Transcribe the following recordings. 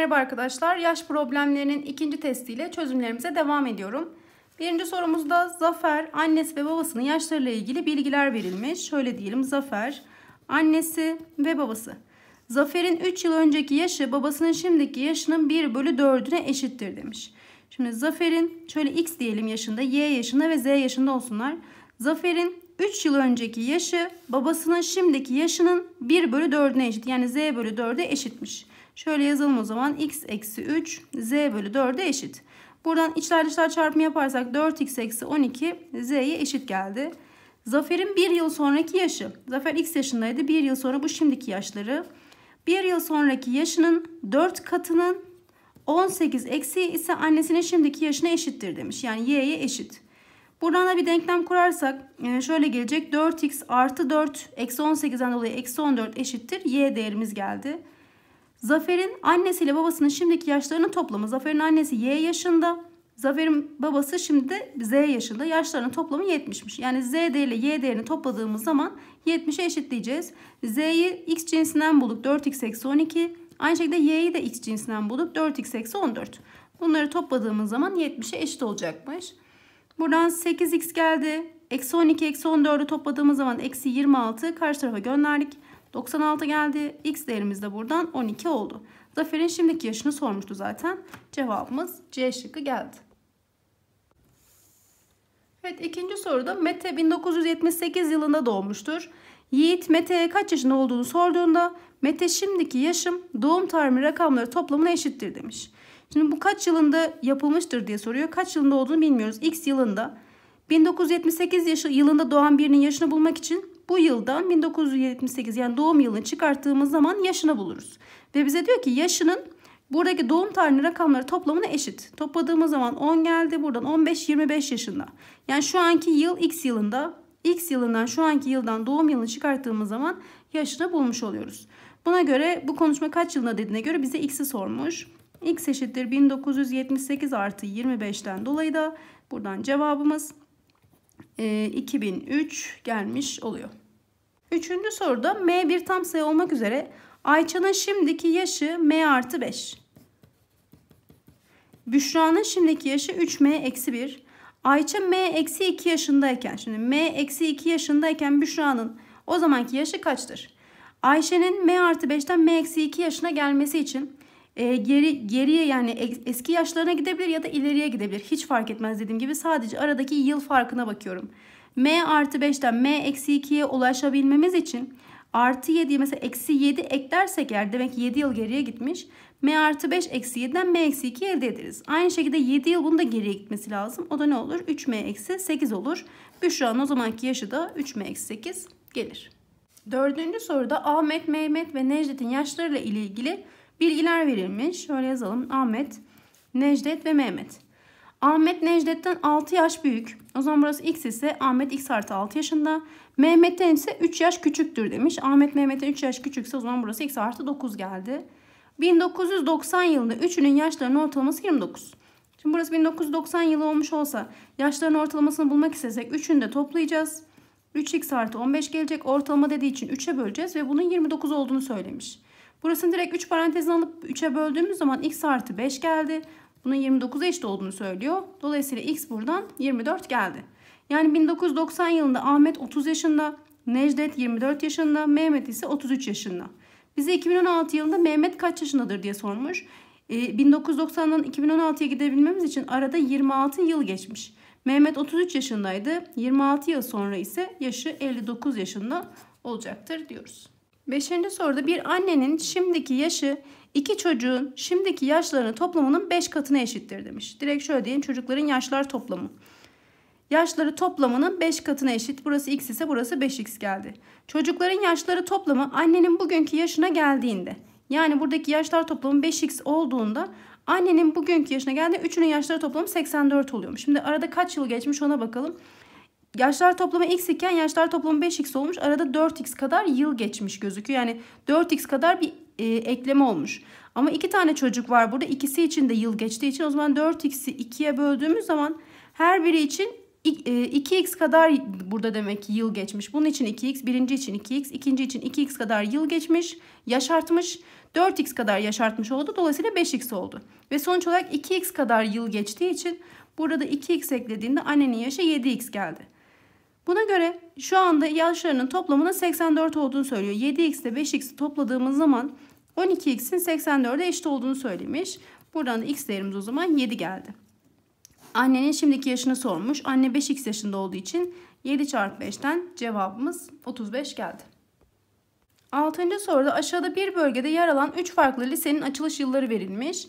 Merhaba arkadaşlar. Yaş problemlerinin ikinci testiyle çözümlerimize devam ediyorum. Birinci sorumuzda Zafer annesi ve babasının yaşlarıyla ilgili bilgiler verilmiş. Şöyle diyelim Zafer annesi ve babası. Zafer'in 3 yıl önceki yaşı babasının şimdiki yaşının 1 bölü 4'üne eşittir demiş. Şimdi Zafer'in şöyle x diyelim yaşında, y yaşında ve z yaşında olsunlar. Zafer'in 3 yıl önceki yaşı babasının şimdiki yaşının 1 bölü 4'üne eşit. Yani z bölü 4'e eşitmiş. Şöyle yazalım o zaman. x eksi 3 z bölü 4'e eşit. Buradan içler dışlar çarpımı yaparsak 4x eksi 12 z'ye eşit geldi. Zafer'in bir yıl sonraki yaşı. Zafer x yaşındaydı. Bir yıl sonra bu şimdiki yaşları. Bir yıl sonraki yaşının 4 katının 18 eksi ise annesinin şimdiki yaşına eşittir demiş. Yani y'ye eşit. Buradan da bir denklem kurarsak e, şöyle gelecek. 4x artı 4 eksi 18'den dolayı eksi 14 eşittir. y değerimiz geldi. Zafer'in annesiyle babasının şimdiki yaşlarının toplamı. Zafer'in annesi Y yaşında. Zafer'in babası şimdi Z yaşında. Yaşlarının toplamı 70'miş. Yani Z değeri ile Y değerini topladığımız zaman 70'e eşitleyeceğiz. Z'yi X cinsinden bulduk. 4X eksi 12. Aynı şekilde Y'yi de X cinsinden bulduk. 4X eksi 14. Bunları topladığımız zaman 70'e eşit olacakmış. Buradan 8X geldi. Eksi 12, eksi 14'ü topladığımız zaman eksi 26 karşı tarafa gönderdik. 96 geldi. X değerimiz de buradan 12 oldu. Zafer'in şimdiki yaşını sormuştu zaten. Cevabımız C şıkkı geldi. Evet ikinci soruda Mete 1978 yılında doğmuştur. Yiğit Mete'ye kaç yaşında olduğunu sorduğunda Mete şimdiki yaşım doğum tarihi rakamları toplamına eşittir demiş. Şimdi bu kaç yılında yapılmıştır diye soruyor. Kaç yılında olduğunu bilmiyoruz. X yılında. 1978 yaşı, yılında doğan birinin yaşını bulmak için bu yıldan 1978 yani doğum yılını çıkarttığımız zaman yaşına buluruz. Ve bize diyor ki yaşının buradaki doğum tarihi rakamları toplamına eşit. Topladığımız zaman 10 geldi buradan 15-25 yaşında. Yani şu anki yıl x yılında x yılından şu anki yıldan doğum yılını çıkarttığımız zaman yaşını bulmuş oluyoruz. Buna göre bu konuşma kaç yılında dediğine göre bize x'i sormuş. x eşittir 1978 artı 25'ten dolayı da buradan cevabımız 2003 gelmiş oluyor. Üçüncü soruda M bir tam sayı olmak üzere Ayça'nın şimdiki yaşı M artı 5. Büşra'nın şimdiki yaşı 3M eksi 1. Ayça M eksi 2 yaşındayken şimdi M eksi 2 yaşındayken Büşra'nın o zamanki yaşı kaçtır? Ayşe'nin M artı 5'ten M eksi 2 yaşına gelmesi için e, geri geriye yani e, eski yaşlarına gidebilir ya da ileriye gidebilir. Hiç fark etmez dediğim gibi sadece aradaki yıl farkına bakıyorum m artı 5'ten m eksi 2'ye ulaşabilmemiz için artı 7'ye mesela eksi 7 eklersek eğer demek 7 yıl geriye gitmiş. m artı 5 eksi 7'den m eksi 2 elde ederiz. Aynı şekilde 7 yıl bunun da geriye gitmesi lazım. O da ne olur? 3m eksi 8 olur. Büşra'nın o zamanki yaşı da 3m eksi 8 gelir. Dördüncü soruda Ahmet, Mehmet ve Necdet'in yaşlarıyla ilgili bilgiler verilmiş. Şöyle yazalım. Ahmet, Necdet ve Mehmet. Ahmet Necdet'ten 6 yaş büyük. O zaman burası x ise Ahmet x artı 6 yaşında. Mehmet'ten ise 3 yaş küçüktür demiş. Ahmet Mehmet'ten 3 yaş küçükse o zaman burası x artı 9 geldi. 1990 yılında üçünün yaşlarının ortalaması 29. Şimdi burası 1990 yılı olmuş olsa yaşların ortalamasını bulmak istesek 3'ünü de toplayacağız. 3x artı 15 gelecek. Ortalama dediği için 3'e böleceğiz ve bunun 29 olduğunu söylemiş. Burasını direkt 3 parantezine alıp 3'e böldüğümüz zaman x artı 5 geldi. Bunun 29'a eşit olduğunu söylüyor. Dolayısıyla x buradan 24 geldi. Yani 1990 yılında Ahmet 30 yaşında, Necdet 24 yaşında, Mehmet ise 33 yaşında. Bize 2016 yılında Mehmet kaç yaşındadır diye sormuş. E, 1990'dan 2016'ya gidebilmemiz için arada 26 yıl geçmiş. Mehmet 33 yaşındaydı. 26 yıl sonra ise yaşı 59 yaşında olacaktır diyoruz. Beşinci soruda bir annenin şimdiki yaşı iki çocuğun şimdiki yaşlarının toplamının 5 katına eşittir demiş. Direkt şöyle diyelim çocukların yaşlar toplamı. Yaşları toplamının 5 katına eşit. Burası x ise burası 5x geldi. Çocukların yaşları toplamı annenin bugünkü yaşına geldiğinde. Yani buradaki yaşlar toplamı 5x olduğunda annenin bugünkü yaşına geldiğinde üçünün yaşları toplamı 84 oluyormuş. Şimdi arada kaç yıl geçmiş ona bakalım. Yaşlar toplamı x iken yaşlar toplamı 5x olmuş. Arada 4x kadar yıl geçmiş gözüküyor. Yani 4x kadar bir e, ekleme olmuş. Ama iki tane çocuk var burada. İkisi için de yıl geçtiği için o zaman 4x'i 2'ye böldüğümüz zaman her biri için 2x e, kadar burada demek ki yıl geçmiş. Bunun için 2x, birinci için 2x, ikinci için 2x kadar yıl geçmiş, yaşartmış. 4x kadar yaşartmış oldu. Dolayısıyla 5x oldu. Ve sonuç olarak 2x kadar yıl geçtiği için burada 2x eklediğinde annenin yaşı 7x geldi. Buna göre şu anda yaşlarının toplamının 84 olduğunu söylüyor. 7x ile 5 x topladığımız zaman 12x'in 84'e eşit olduğunu söylemiş. Buradan da x değerimiz o zaman 7 geldi. Annenin şimdiki yaşını sormuş. Anne 5x yaşında olduğu için 7 çarpı 5'ten cevabımız 35 geldi. 6. soruda aşağıda bir bölgede yer alan 3 farklı lisenin açılış yılları verilmiş.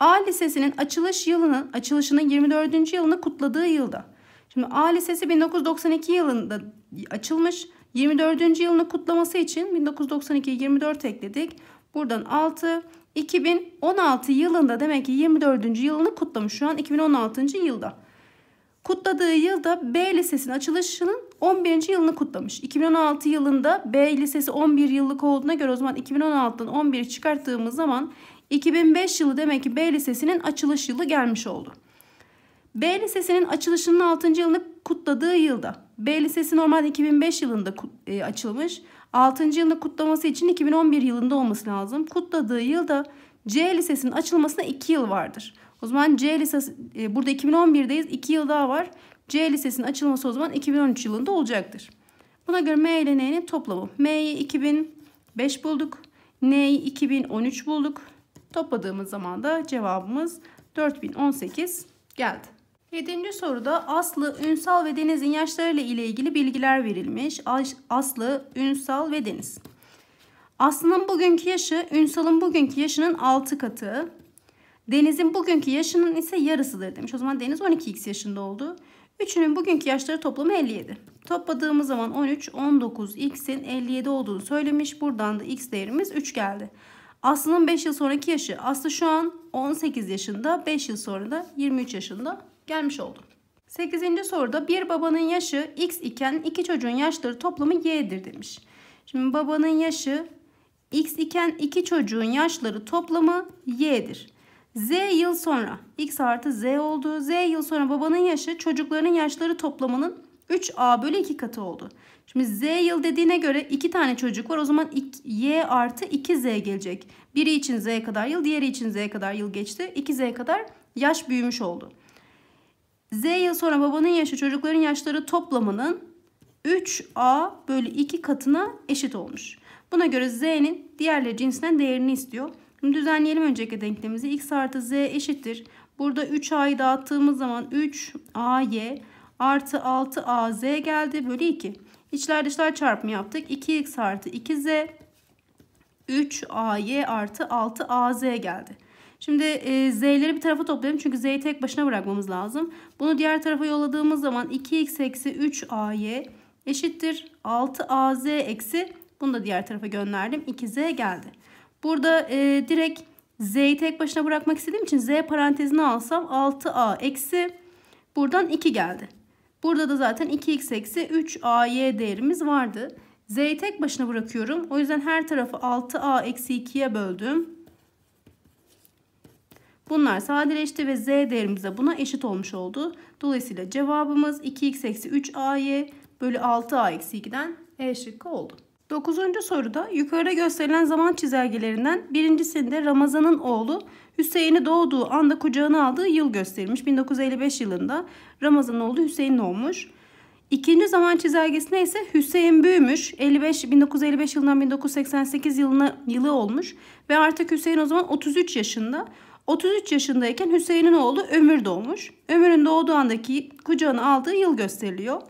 A lisesinin açılış yılının açılışının 24. yılını kutladığı yılda Şimdi A Lisesi 1992 yılında açılmış. 24. yılını kutlaması için 1992'ye 24 ekledik. Buradan 6, 2016 yılında demek ki 24. yılını kutlamış. Şu an 2016. yılda. Kutladığı yılda B Lisesi'nin açılışının 11. yılını kutlamış. 2016 yılında B Lisesi 11 yıllık olduğuna göre o zaman 2016'dan 11'i çıkarttığımız zaman 2005 yılı demek ki B Lisesi'nin açılış yılı gelmiş oldu. B Lisesi'nin açılışının 6. yılını kutladığı yılda. B Lisesi normalde 2005 yılında e, açılmış. 6. yılını kutlaması için 2011 yılında olması lazım. Kutladığı yılda C Lisesi'nin açılmasına 2 yıl vardır. O zaman C Lisesi e, burada 2011'deyiz. 2 yıl daha var. C Lisesi'nin açılması o zaman 2013 yılında olacaktır. Buna göre M ile N'nin toplamı. M'yi 2005 bulduk. N'yi 2013 bulduk. Topladığımız zaman da cevabımız 4018 geldi. 7. soruda Aslı, Ünsal ve Deniz'in yaşlarıyla ile ilgili bilgiler verilmiş. Aslı, Ünsal ve Deniz. Aslı'nın bugünkü yaşı Ünsal'ın bugünkü yaşının 6 katı. Deniz'in bugünkü yaşının ise yarısıdır demiş. O zaman Deniz 12x yaşında oldu. Üçünün bugünkü yaşları toplamı 57. Topladığımız zaman 13, 19x'in 57 olduğunu söylemiş. Buradan da x değerimiz 3 geldi. Aslı'nın 5 yıl sonraki yaşı. Aslı şu an 18 yaşında, 5 yıl sonra da 23 yaşında gelmiş oldu. 8. soruda bir babanın yaşı x iken iki çocuğun yaşları toplamı y'dir demiş. Şimdi babanın yaşı x iken iki çocuğun yaşları toplamı y'dir. Z yıl sonra x artı z oldu. Z yıl sonra babanın yaşı çocuklarının yaşları toplamının 3a bölü 2 katı oldu. Şimdi z yıl dediğine göre 2 tane çocuk var. O zaman y artı 2z gelecek. Biri için z kadar yıl, diğeri için z kadar yıl geçti. 2z kadar yaş büyümüş oldu. Z yıl sonra babanın yaşı çocukların yaşları toplamının 3A bölü 2 katına eşit olmuş. Buna göre Z'nin diğerleri cinsinden değerini istiyor. Şimdi düzenleyelim önceki denklemimizi. X artı Z eşittir. Burada 3A'yı dağıttığımız zaman 3AY artı 6AZ geldi bölü 2. İçler dışlar çarpımı yaptık. 2X artı 2Z 3AY artı 6AZ geldi. Şimdi e, z'leri bir tarafa toplayalım. Çünkü z'yi tek başına bırakmamız lazım. Bunu diğer tarafa yolladığımız zaman 2x eksi 3ay eşittir 6az eksi bunu da diğer tarafa gönderdim. 2z geldi. Burada e, direkt z'yi tek başına bırakmak istediğim için z parantezini alsam 6a eksi buradan 2 geldi. Burada da zaten 2x eksi 3ay değerimiz vardı. z'yi tek başına bırakıyorum. O yüzden her tarafı 6a eksi 2'ye böldüm. Bunlar sadeleşti ve z değerimize buna eşit olmuş oldu. Dolayısıyla cevabımız 2x eksi 3ay bölü 6a eksi 2'den e şıkkı oldu. Dokuzuncu soruda yukarıda gösterilen zaman çizelgelerinden birincisinde Ramazan'ın oğlu Hüseyin'i doğduğu anda kucağına aldığı yıl gösterilmiş. 1955 yılında Ramazan'ın oğlu Hüseyin olmuş. İkinci zaman çizelgesinde ise Hüseyin büyümüş. 55 1955 yılından 1988 yılına yılı olmuş ve artık Hüseyin o zaman 33 yaşında. 33 yaşındayken Hüseyin'in oğlu Ömür doğmuş. Ömür'ün doğduğu andaki kucağına aldığı yıl gösteriliyor.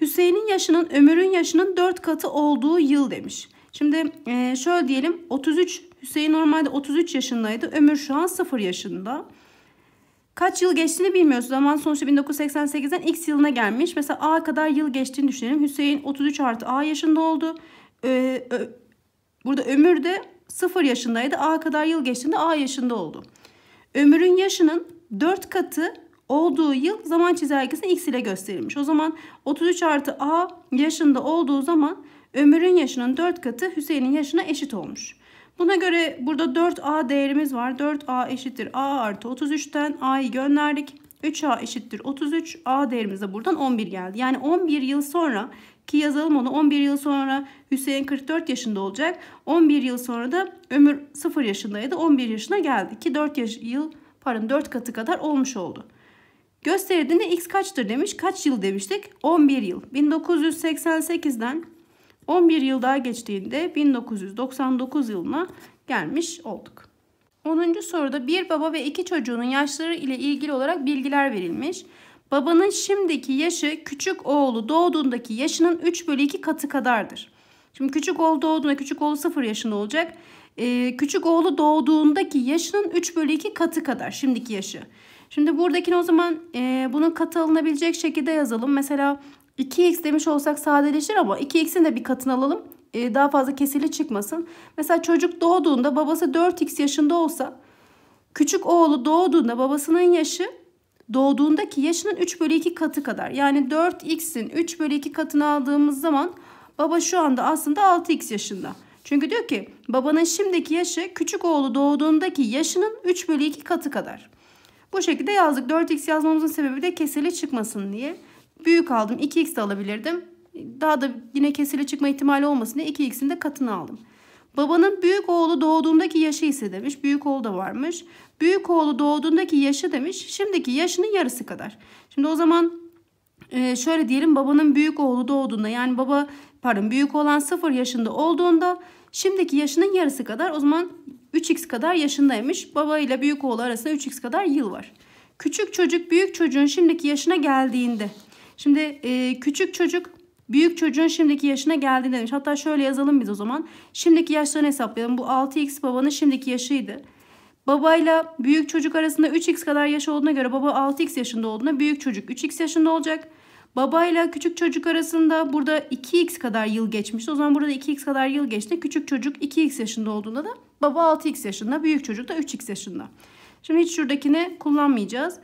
Hüseyin'in yaşının Ömür'ün yaşının 4 katı olduğu yıl demiş. Şimdi e, şöyle diyelim 33 Hüseyin normalde 33 yaşındaydı. Ömür şu an 0 yaşında. Kaç yıl geçtiğini bilmiyoruz. Zaman sonuçta 1988'den X yılına gelmiş. Mesela A kadar yıl geçtiğini düşünelim. Hüseyin 33 artı A yaşında oldu. Ee, burada Ömür de 0 yaşındaydı. A kadar yıl geçtiğinde A yaşında oldu. Ömürün yaşının 4 katı olduğu yıl zaman çizelgesine x ile gösterilmiş. O zaman 33 artı A yaşında olduğu zaman ömürün yaşının 4 katı Hüseyin'in yaşına eşit olmuş. Buna göre burada 4A değerimiz var. 4A eşittir A artı 33'ten A'yı gönderdik. 3A eşittir 33. A değerimize buradan 11 geldi. Yani 11 yıl sonra ki yazalım onu 11 yıl sonra Hüseyin 44 yaşında olacak. 11 yıl sonra da Ömür 0 yaşındaydı. 11 yaşına geldi ki 4 yaş, yıl paranın 4 katı kadar olmuş oldu. Gösterildiğinde x kaçtır demiş. Kaç yıl demiştik? 11 yıl. 1988'den 11 yıl daha geçtiğinde 1999 yılına gelmiş olduk. 10. soruda bir baba ve iki çocuğunun yaşları ile ilgili olarak bilgiler verilmiş. Babanın şimdiki yaşı küçük oğlu doğduğundaki yaşının 3 bölü 2 katı kadardır. Şimdi küçük oğlu doğduğunda küçük oğlu 0 yaşında olacak. Ee, küçük oğlu doğduğundaki yaşının 3 bölü 2 katı kadar şimdiki yaşı. Şimdi buradakini o zaman e, bunun katı alınabilecek şekilde yazalım. Mesela 2x demiş olsak sadeleşir ama 2x'in de bir katını alalım. E, daha fazla kesili çıkmasın. Mesela çocuk doğduğunda babası 4x yaşında olsa küçük oğlu doğduğunda babasının yaşı doğduğundaki yaşının 3 bölü 2 katı kadar. Yani 4x'in 3 bölü 2 katını aldığımız zaman baba şu anda aslında 6x yaşında. Çünkü diyor ki babanın şimdiki yaşı küçük oğlu doğduğundaki yaşının 3 bölü 2 katı kadar. Bu şekilde yazdık. 4x yazmamızın sebebi de kesili çıkmasın diye. Büyük aldım. 2x de alabilirdim daha da yine kesile çıkma ihtimali olmasın diye 2x'ini de katını aldım. Babanın büyük oğlu doğduğundaki yaşı ise demiş. Büyük oğlu da varmış. Büyük oğlu doğduğundaki yaşı demiş. Şimdiki yaşının yarısı kadar. Şimdi o zaman e, şöyle diyelim babanın büyük oğlu doğduğunda yani baba pardon büyük olan 0 yaşında olduğunda şimdiki yaşının yarısı kadar o zaman 3x kadar yaşındaymış. Baba ile büyük oğlu arasında 3x kadar yıl var. Küçük çocuk büyük çocuğun şimdiki yaşına geldiğinde. Şimdi e, küçük çocuk Büyük çocuğun şimdiki yaşına geldiğinde demiş. Hatta şöyle yazalım biz o zaman. Şimdiki yaşlarını hesaplayalım. Bu 6x babanın şimdiki yaşıydı. Babayla büyük çocuk arasında 3x kadar yaş olduğuna göre baba 6x yaşında olduğuna büyük çocuk 3x yaşında olacak. Babayla küçük çocuk arasında burada 2x kadar yıl geçmişti. O zaman burada 2x kadar yıl geçti. Küçük çocuk 2x yaşında olduğunda da baba 6x yaşında, büyük çocuk da 3x yaşında. Şimdi hiç şuradakini kullanmayacağız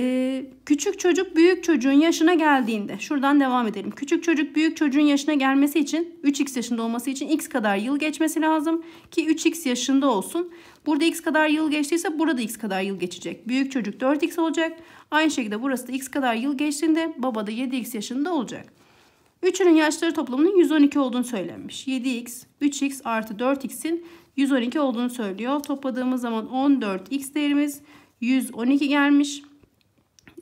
e, küçük çocuk büyük çocuğun yaşına geldiğinde şuradan devam edelim. Küçük çocuk büyük çocuğun yaşına gelmesi için 3x yaşında olması için x kadar yıl geçmesi lazım ki 3x yaşında olsun. Burada x kadar yıl geçtiyse burada x kadar yıl geçecek. Büyük çocuk 4x olacak. Aynı şekilde burası da x kadar yıl geçtiğinde baba da 7x yaşında olacak. Üçünün yaşları toplamının 112 olduğunu söylenmiş. 7x, 3x artı 4x'in 112 olduğunu söylüyor. Topladığımız zaman 14x değerimiz 112 gelmiş.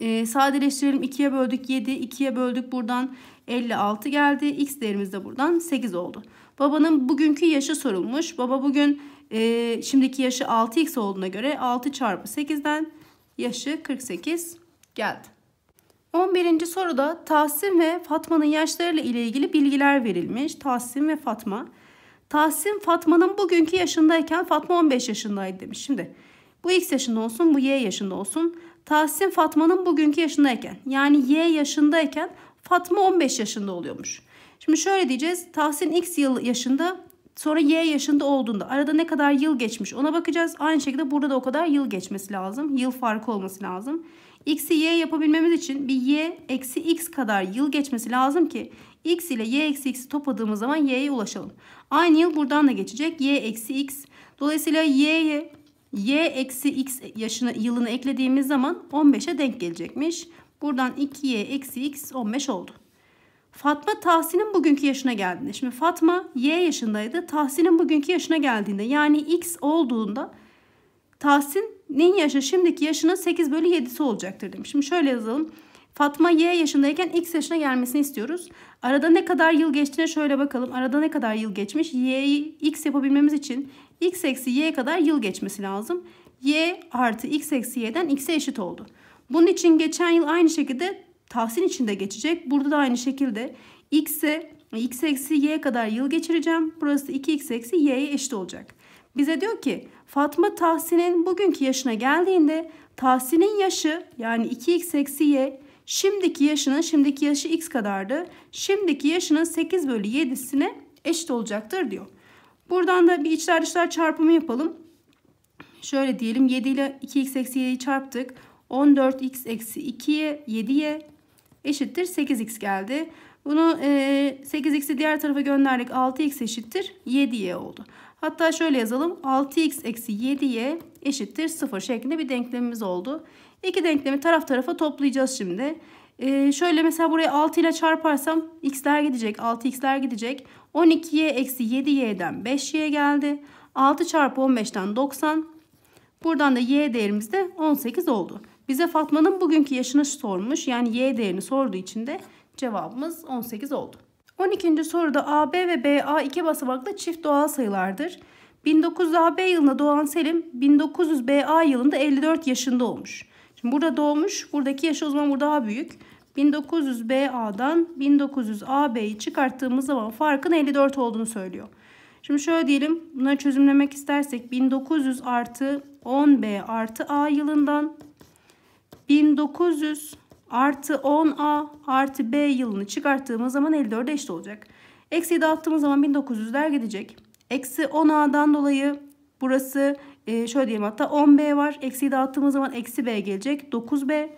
E, sadeleştirelim 2'ye böldük 7, 2'ye böldük buradan 56 geldi. X değerimiz de buradan 8 oldu. Babanın bugünkü yaşı sorulmuş. Baba bugün e, şimdiki yaşı 6x olduğuna göre 6 çarpı 8'den yaşı 48 geldi. 11. soruda Tahsin ve Fatma'nın yaşlarıyla ile ilgili bilgiler verilmiş. Tahsin ve Fatma. Tahsin Fatma'nın bugünkü yaşındayken Fatma 15 yaşındaydı demiş. Şimdi bu x yaşında olsun bu y yaşında olsun. Tahsin Fatma'nın bugünkü yaşındayken yani y yaşındayken Fatma 15 yaşında oluyormuş. Şimdi şöyle diyeceğiz. Tahsin x yıl yaşında sonra y yaşında olduğunda arada ne kadar yıl geçmiş ona bakacağız. Aynı şekilde burada da o kadar yıl geçmesi lazım. Yıl farkı olması lazım. X'i y yapabilmemiz için bir y eksi x kadar yıl geçmesi lazım ki x ile y eksi x'i topladığımız zaman y'ye ulaşalım. Aynı yıl buradan da geçecek. y eksi x. Dolayısıyla y'ye y eksi x yaşını, yılını eklediğimiz zaman 15'e denk gelecekmiş. Buradan 2y eksi x 15 oldu. Fatma Tahsin'in bugünkü yaşına geldiğinde. Şimdi Fatma y yaşındaydı. Tahsin'in bugünkü yaşına geldiğinde yani x olduğunda Tahsin'in yaşı şimdiki yaşının 8 bölü 7'si olacaktır demiş. Şimdi şöyle yazalım. Fatma Y yaşındayken X yaşına gelmesini istiyoruz. Arada ne kadar yıl geçtiğine şöyle bakalım. Arada ne kadar yıl geçmiş? Y'yi X yapabilmemiz için X eksi Y kadar yıl geçmesi lazım. Y artı X eksi Y'den X'e eşit oldu. Bunun için geçen yıl aynı şekilde tahsin içinde geçecek. Burada da aynı şekilde X'e X eksi Y kadar yıl geçireceğim. Burası 2X eksi Y'ye eşit olacak. Bize diyor ki Fatma Tahsin'in bugünkü yaşına geldiğinde Tahsin'in yaşı yani 2X eksi Y Şimdiki yaşının şimdiki yaşı x kadardı. Şimdiki yaşının 8 bölü 7'sine eşit olacaktır diyor. Buradan da bir içler dışlar çarpımı yapalım. Şöyle diyelim 7 ile 2x eksi 7'yi çarptık. 14x eksi 2'ye 7'ye eşittir 8x geldi. Bunu e, 8x'i diğer tarafa gönderdik 6x eşittir 7y oldu. Hatta şöyle yazalım 6x eksi 7y eşittir 0 şeklinde bir denklemimiz oldu. İki denklemi taraf tarafa toplayacağız şimdi. Ee, şöyle mesela buraya 6 ile çarparsam x'ler gidecek, 6x'ler gidecek. 12y eksi 7y'den 5y geldi. 6 çarpı 15'ten 90. Buradan da y değerimiz de 18 oldu. Bize Fatma'nın bugünkü yaşını sormuş. Yani y değerini sorduğu için de cevabımız 18 oldu. 12. soruda AB ve BA iki basamaklı çift doğal sayılardır. 1900 AB yılında doğan Selim 1900 BA yılında 54 yaşında olmuş burada doğmuş. Buradaki yaşı o zaman burada daha büyük. 1900 BA'dan 1900 AB'yi çıkarttığımız zaman farkın 54 olduğunu söylüyor. Şimdi şöyle diyelim. Bunları çözümlemek istersek 1900 artı 10 B artı A yılından 1900 artı 10A artı B yılını çıkarttığımız zaman 54'e eşit olacak. Eksiyi dağıttığımız zaman 1900'ler gidecek. Eksi 10A'dan dolayı burası e, şöyle diyelim hatta 10B var. Eksiyi dağıttığımız zaman eksi B gelecek. 9B.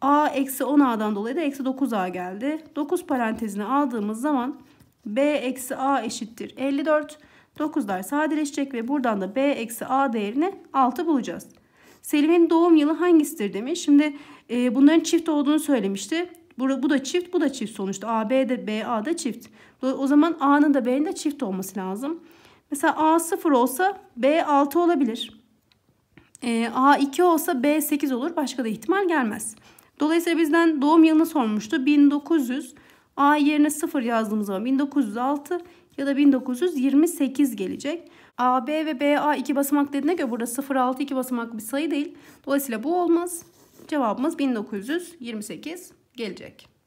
A eksi 10A'dan dolayı da eksi 9A geldi. 9 parantezine aldığımız zaman B eksi A eşittir 54. 9'lar sadeleşecek ve buradan da B eksi A değerini 6 bulacağız. Selim'in doğum yılı hangisidir demiş. Şimdi e, bunların çift olduğunu söylemişti. Bu, bu da çift, bu da çift sonuçta. A, B de B, A da çift. O zaman A'nın da B'nin de çift olması lazım. Mesela A 0 olsa B 6 olabilir. E, A 2 olsa B 8 olur. Başka da ihtimal gelmez. Dolayısıyla bizden doğum yılını sormuştu. 1900 A yerine 0 yazdığımız zaman 1906 ya da 1928 gelecek. A, B ve B, A 2 basamak dediğine göre burada 0, 6, 2 basamak bir sayı değil. Dolayısıyla bu olmaz. Cevabımız 1928 gelecek.